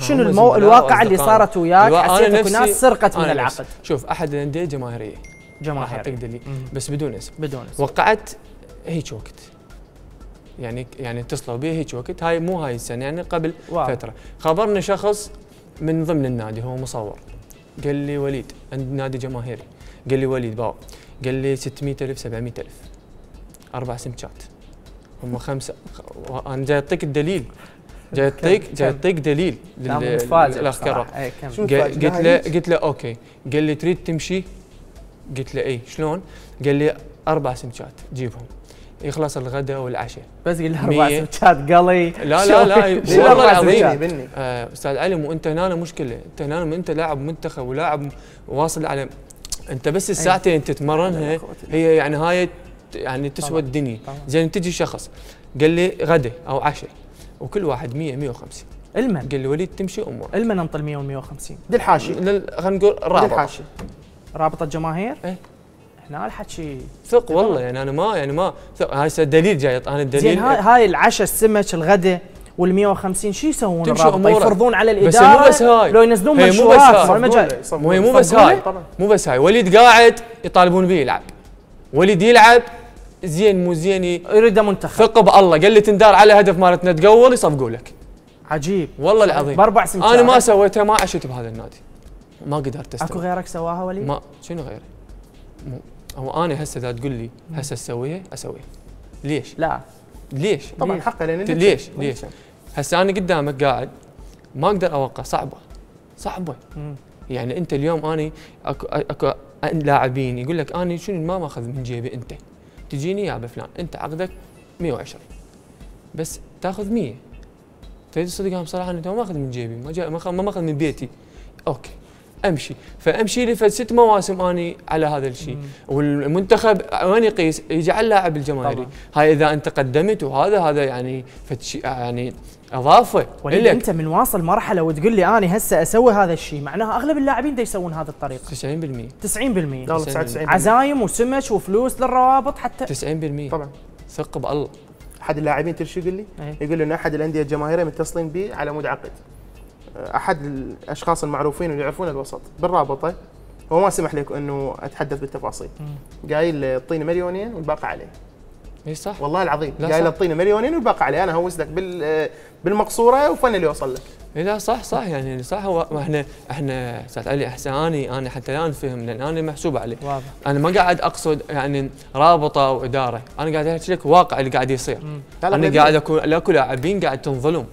شنو المو... الواقع اللي صارت وياك حسيت اكو ناس سرقت من العقد شوف احد الانديه جماهيريه جماهيريه اعطيك دليل بس بدون اسم بدون اسم وقعت هيك وقت يعني يعني اتصلوا بي هيك وقت هاي مو هاي السنه يعني قبل واو. فتره خبرني شخص من ضمن النادي هو مصور قال لي وليد عند نادي جماهيري قال لي وليد باو قال لي 600000 700000 اربع سمكات هم خمسه انا جاي اعطيك الدليل جاي تعطيك جاي دليل للاخ كرة قلت له قلت له اوكي قال لي تريد تمشي قلت له اي شلون قال لي اربع سمكات جيبهم يخلص الغداء والعشاء بس قال اربع سمكات قلي لا لا لا والله العظيم آه، استاذ علي وانت هنا مشكله انت هنا انت لاعب منتخب ولاعب واصل على انت بس الساعتين تتمرنها هي يعني هاي يعني تسوى الدنيا زين تجي شخص قال لي غدا او عشاء وكل واحد 100 150 المن قال لي وليد تمشي امور المن انطل 100 و 150 دي الحاشي خلينا نقول رابطه دي الحاشي رابطه جماهير؟ ايه هنا الحكي ثق والله يعني انا ما يعني ما ثق هاي دليل جاي انا الدليل زين هاي, إيه. العشاء السمك الغداء وال 150 شو يسوون الرابطه يفرضون على الاداره بس مو بس هاي لو ينزلون مشروع مو هي مو بس هاي مو بس هاي وليد قاعد يطالبون به يلعب وليد يلعب زين مو زين يريده منتخب ثق بالله قال لي تندار على هدف مالتنا تقول يصفقوا لك عجيب والله العظيم باربع سنتين انا ما سويتها ما عشت بهذا النادي ما قدرت استوي اكو غيرك سواها ولي؟ ما شنو غيري؟ مو هو انا هسه اذا تقول لي هسه اسويها اسويها ليش؟ لا ليش؟ طبعا حقه لان ليش؟ ليش؟ هسه انا قدامك قاعد ما اقدر اوقع صعبه صعبه مم. يعني انت اليوم انا اكو اكو لاعبين يقول لك انا شنو ما ماخذ من جيبي انت تجيني يا بفلان انت عقدك 120 بس تاخذ 100 تريد الصدق انا بصراحه انا ما اخذ من جيبي ما ما اخذ من بيتي اوكي امشي فامشي لي ست مواسم اني على هذا الشيء والمنتخب وين يقيس يجي اللاعب الجماهيري هاي اذا انت قدمت وهذا هذا يعني فتشي يعني اضافه ولكن انت من واصل مرحله وتقول لي انا هسه اسوي هذا الشيء معناها اغلب اللاعبين دا يسوون هذا الطريقه 90% 90% 99% عزايم وسمك وفلوس للروابط حتى 90% طبعا ثق بالله احد اللاعبين تدري شو يقول لي؟ إيه. يقول لي انه احد الانديه الجماهيريه متصلين بي على مود عقد احد الاشخاص المعروفين اللي يعرفون الوسط بالرابطه هو ما سمح لك انه اتحدث بالتفاصيل قايل اعطيني مليونين والباقي عليه اي صح والله العظيم قايل اعطيني مليونين والباقي عليه انا هوسلك بال بالمقصوره وفن اللي يوصل لك لا صح صح يعني صح هو احنا احنا استاذ علي احساني انا حتى الان فهم لان انا محسوب عليه واضح انا ما قاعد اقصد يعني رابطه واداره انا قاعد احكي لك واقع اللي قاعد يصير انا قاعد اكون اكو لاعبين قاعد تنظلم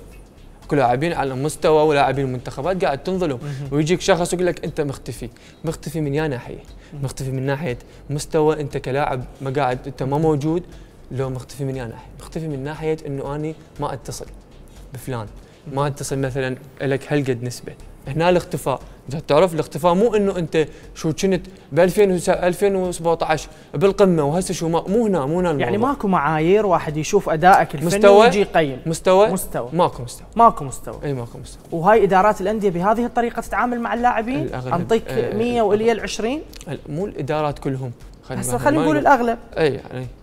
اكو لاعبين على مستوى ولاعبين المنتخبات قاعد تنظلم ويجيك شخص يقول لك انت مختفي مختفي من يا ناحيه مختفي من ناحيه مستوى انت كلاعب ما قاعد انت ما موجود لو مختفي من يا ناحيه مختفي من ناحيه انه اني ما اتصل بفلان ما تصل مثلا لك هالقد نسبه هنا الاختفاء انت تعرف الاختفاء مو انه انت شو كنت ب 2017 بالقمه وهسه شو ما مو هنا مو هنا يعني الموضوع. يعني ماكو معايير واحد يشوف ادائك الفني مستوى ويجي يقيم مستوى مستوى ماكو مستوى ماكو مستوى اي ماكو مستوى وهاي ادارات الانديه بهذه الطريقه تتعامل مع اللاعبين انطيك 100 والي ال 20 مو الادارات كلهم خلينا نقول الاغلب اي يعني